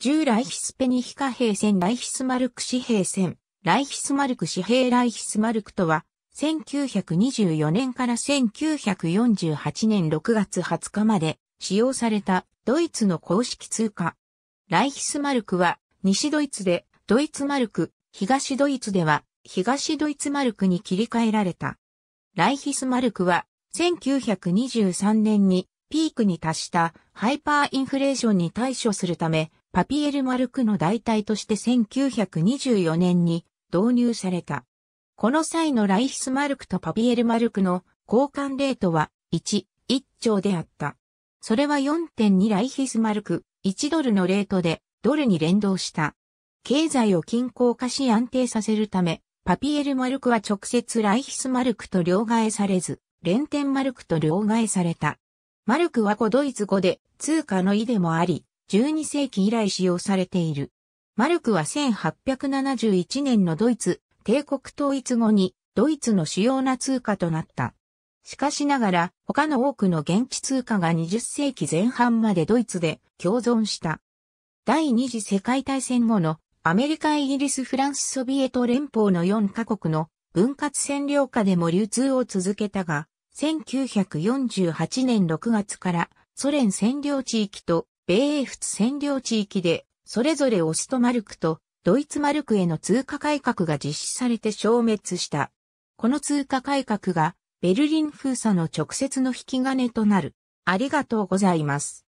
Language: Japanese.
従ライヒスペニヒカ兵戦ライヒスマルク紙幣戦、ライヒスマルク紙幣ライヒスマルクとは、1924年から1948年6月20日まで使用されたドイツの公式通貨。ライヒスマルクは西ドイツでドイツマルク、東ドイツでは東ドイツマルクに切り替えられた。ライヒスマルクは1923年にピークに達したハイパーインフレーションに対処するためパピエル・マルクの代替として1924年に導入された。この際のライヒス・マルクとパピエル・マルクの交換レートは1、1兆であった。それは4.2ライヒス・マルク、1ドルのレートでドルに連動した。経済を均衡化し安定させるため、パピエル・マルクは直接ライヒス・マルクと両替されず、連点マルクと両替された。マルクは古ドイツ語で通貨の意でもあり、12世紀以来使用されている。マルクは1871年のドイツ、帝国統一後にドイツの主要な通貨となった。しかしながら他の多くの現地通貨が20世紀前半までドイツで共存した。第二次世界大戦後のアメリカ、イギリス、フランス、ソビエト連邦の4カ国の分割占領下でも流通を続けたが、1948年6月からソ連占領地域と米英仏占領地域で、それぞれオストマルクとドイツマルクへの通貨改革が実施されて消滅した。この通貨改革がベルリン封鎖の直接の引き金となる。ありがとうございます。